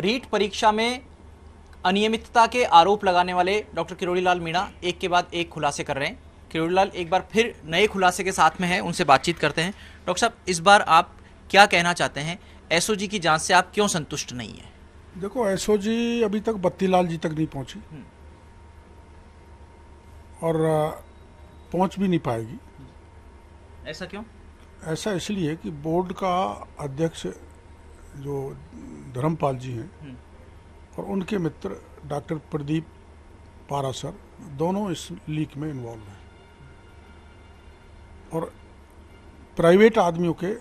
रीट परीक्षा में अनियमितता के आरोप लगाने वाले डॉक्टर किरोड़ीलाल मीणा एक के बाद एक खुलासे कर रहे हैं किरोड़ीलाल एक बार फिर नए खुलासे के साथ में है उनसे बातचीत करते हैं डॉक्टर साहब इस बार आप क्या कहना चाहते हैं एसओजी की जांच से आप क्यों संतुष्ट नहीं है देखो एसओजी अभी तक बत्तीलाल जी तक नहीं पहुंची हम्म। और पहुंच भी नहीं पाएगी ऐसा क्यों ऐसा इसलिए कि बोर्ड का अध्यक्ष जो धर्मपाल जी हैं हम्म। और उनके मित्र डॉक्टर प्रदीप पारा सर दोनों इस लीक में इन्वॉल्व हैं और प्राइवेट आदमियों के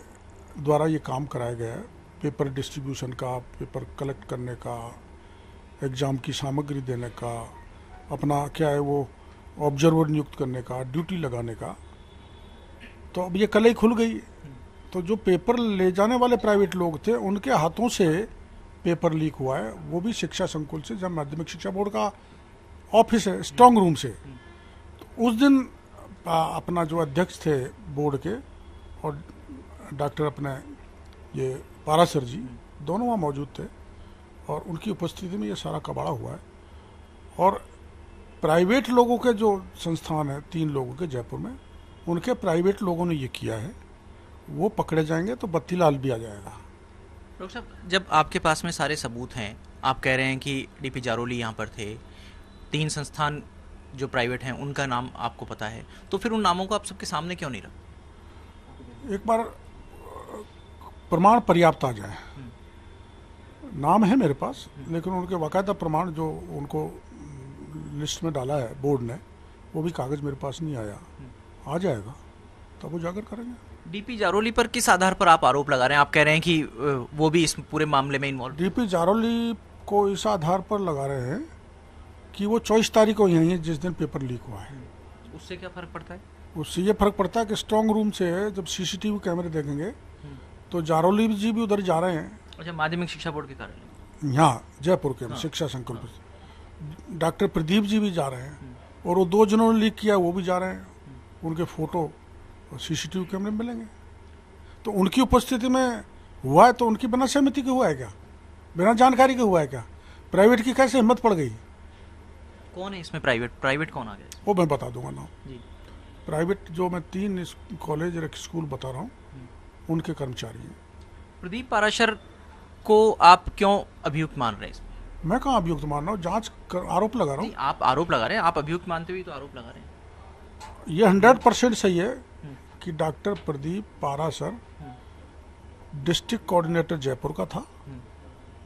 द्वारा ये काम कराया गया है पेपर डिस्ट्रीब्यूशन का पेपर कलेक्ट करने का एग्ज़ाम की सामग्री देने का अपना क्या है वो ऑब्जर्वर नियुक्त करने का ड्यूटी लगाने का तो अब ये कल ही खुल गई हम्म। तो जो पेपर ले जाने वाले प्राइवेट लोग थे उनके हाथों से पेपर लीक हुआ है वो भी शिक्षा संकुल से जब माध्यमिक शिक्षा बोर्ड का ऑफिस है स्ट्रांग रूम से तो उस दिन अपना जो अध्यक्ष थे बोर्ड के और डॉक्टर अपने ये पारासर जी दोनों वहाँ मौजूद थे और उनकी उपस्थिति में ये सारा कबाड़ा हुआ है और प्राइवेट लोगों के जो संस्थान है तीन लोगों के जयपुर में उनके प्राइवेट लोगों ने ये किया है वो पकड़े जाएंगे तो बत्ती लाल भी आ जाएगा डॉक्टर साहब जब आपके पास में सारे सबूत हैं आप कह रहे हैं कि डी पी जारोली यहाँ पर थे तीन संस्थान जो प्राइवेट हैं उनका नाम आपको पता है तो फिर उन नामों को आप सबके सामने क्यों नहीं रख एक बार प्रमाण पर्याप्त आ जाए नाम है मेरे पास लेकिन उनके बाकायदा प्रमाण जो उनको लिस्ट में डाला है बोर्ड ने वो भी कागज़ मेरे पास नहीं आया आ जाएगा तब वो करेंगे डीपी जारोली पर किस आधार पर आप आरोप लगा रहे हैं आप कह रहे हैं कि वो भी इस पूरे मामले में इन्वॉल्व डीपी जारोली को इस आधार पर लगा रहे हैं कि वो चौबीस तारीख को यही है जिस दिन पेपर लीक हुआ है हम्म। उससे क्या फर्क पड़ता है उससे ये फर्क पड़ता है कि स्ट्रॉन्ग रूम से जब सीसीटीवी कैमरे देखेंगे हम्म। तो जारोली जी भी उधर जा रहे हैं अच्छा माध्यमिक शिक्षा बोर्ड के कारण यहाँ जयपुर के हाँ। शिक्षा संकुल हाँ। डॉक्टर प्रदीप जी भी जा रहे हैं हम्म। और वो दो ने लीक किया वो भी जा रहे हैं उनके फोटो सीसीटीवी कैमरे मिलेंगे तो उनकी उपस्थिति में हुआ है तो उनकी बिना सहमति के हुआ है क्या बिना जानकारी के हुआ है क्या प्राइवेट की कैसे हिम्मत पड़ गई कौन है इसमें प्राइवेट प्राइवेट कौन आ गया वो मैं बता दूंगा ना प्राइवेट जो मैं तीन कॉलेज और स्कूल बता रहा हूँ उनके कर्मचारी हैं प्रदीप पाराशर को आप क्यों अभियुक्त मान रहे हैं इसमें मैं कहाँ अभियुक्त मान रहा हूँ जाँच आरोप लगा रहा हूँ आप आरोप लगा रहे हैं आप अभियुक्त मानते हुए तो आरोप लगा रहे हैं ये हंड्रेड परसेंट सही है कि डॉक्टर प्रदीप पारा सर डिस्ट्रिक्ट कोऑर्डिनेटर जयपुर का था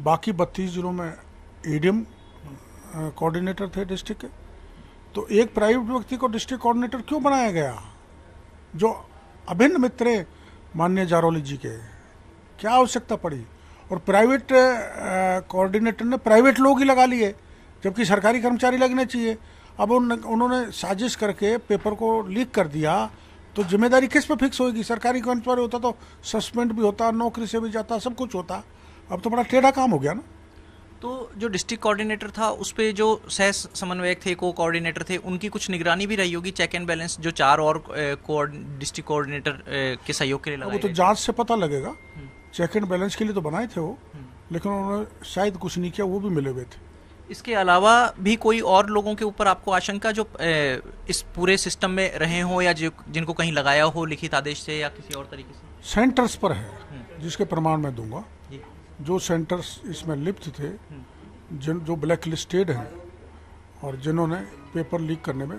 बाकी बत्तीस जिलों में एडीएम कोऑर्डिनेटर थे डिस्ट्रिक्ट के तो एक प्राइवेट व्यक्ति को डिस्ट्रिक्ट कोऑर्डिनेटर क्यों बनाया गया जो अभिन्न मित्र माननीय जारोली जी के क्या आवश्यकता पड़ी और प्राइवेट कोऑर्डिनेटर ने प्राइवेट लोग ही लगा लिए जबकि सरकारी कर्मचारी लगने चाहिए अब उन उन्होंने साजिश करके पेपर को लीक कर दिया तो जिम्मेदारी किस पे फिक्स होगी सरकारी कर्मचारी होता तो सस्पेंड भी होता नौकरी से भी जाता सब कुछ होता अब तो बड़ा टेढ़ा काम हो गया ना तो जो डिस्ट्रिक्ट कोऑर्डिनेटर था उस पर जो सह समन्वयक थे को कोऑर्डिनेटर थे उनकी कुछ निगरानी भी रही होगी चेक एंड बैलेंस जो चार और डिस्ट्रिक्ट कोऑर्डिनेटर के सहयोग के लिए वो तो जांच से पता लगेगा हम्म। चेक एंड बैलेंस के लिए तो बनाए थे वो हम्म। लेकिन उन्होंने शायद कुछ नहीं किया वो भी मिले हुए थे इसके अलावा भी कोई और लोगों के ऊपर आपको आशंका जो इस पूरे सिस्टम में रहे हो या जिनको कहीं लगाया हो लिखित आदेश से या किसी और तरीके से सेंटर्स पर है हम्म। जिसके प्रमाण मैं दूंगा जो सेंटर्स इसमें लिप्त थे हम्म। जिन जो ब्लैक लिस्टेड हैं और जिन्होंने पेपर लीक करने में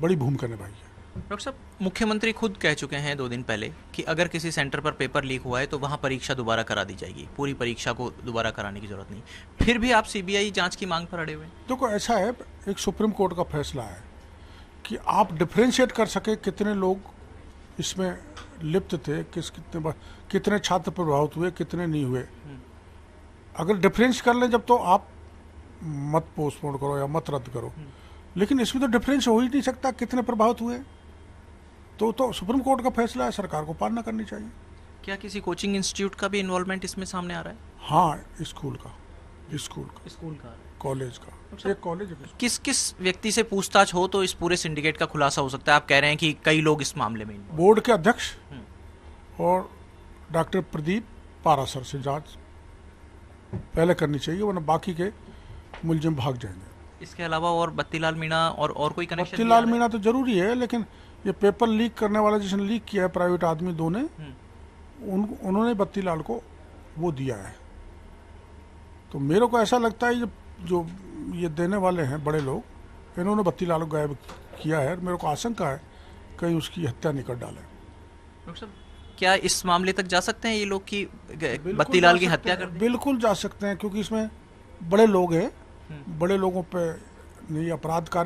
बड़ी भूमिका निभाई है डॉक्टर साहब मुख्यमंत्री खुद कह चुके हैं दो दिन पहले कि अगर किसी सेंटर पर पेपर लीक हुआ है तो वहाँ परीक्षा दोबारा करा दी जाएगी पूरी परीक्षा को दोबारा कराने की जरूरत नहीं फिर भी आप सीबीआई जांच की मांग पर अड़े हुए देखो ऐसा है एक सुप्रीम कोर्ट का फैसला है कि आप डिफ्रेंशिएट कर सके कितने लोग इसमें लिप्त थे किस कितने कितने छात्र प्रभावित हुए कितने नहीं हुए हम्म। अगर डिफरेंस कर लें जब तो आप मत पोस्टपोन करो या मत रद्द करो हम्म। लेकिन इसमें तो डिफरेंस हो ही नहीं सकता कितने प्रभावित हुए तो तो सुप्रीम कोर्ट का फैसला है सरकार को पालना करनी चाहिए क्या किसी कोचिंग इंस्टीट्यूट का भी इन्वॉल्वमेंट इसमें सामने आ रहा है हाँ स्कूल का स्कूल का स्कूल का कॉलेज का अच्छा। एक कॉलेज किस किस व्यक्ति से पूछताछ हो तो इस पूरे सिंडिकेट का खुलासा हो सकता है आप कह रहे हैं कि कई लोग इस मामले में बोर्ड के अध्यक्ष हम्म। और डॉक्टर प्रदीप पारासर से जांच पहले करनी चाहिए वरना बाकी के मुलजिम भाग जाएंगे इसके अलावा और बत्तीलाल मीणा और और कोई कनेक्शन बत्तीलाल मीणा तो जरूरी है लेकिन ये पेपर लीक करने वाला जिसने लीक किया है प्राइवेट आदमी दो ने हम्म। उन उन्होंने बत्ती लाल को वो दिया है तो मेरे को ऐसा लगता है ये जो ये देने वाले हैं बड़े लोग इन्होंने बत्ती लाल को गायब किया है मेरे को आशंका है कहीं उसकी हत्या नहीं कर डाले क्या इस मामले तक जा सकते हैं ये लोग की बत्ती लाल की हत्या कर बिल्कुल जा सकते हैं क्योंकि इसमें बड़े लोग हैं हम्म। बड़े लोगों पर नहीं अपराध कार्य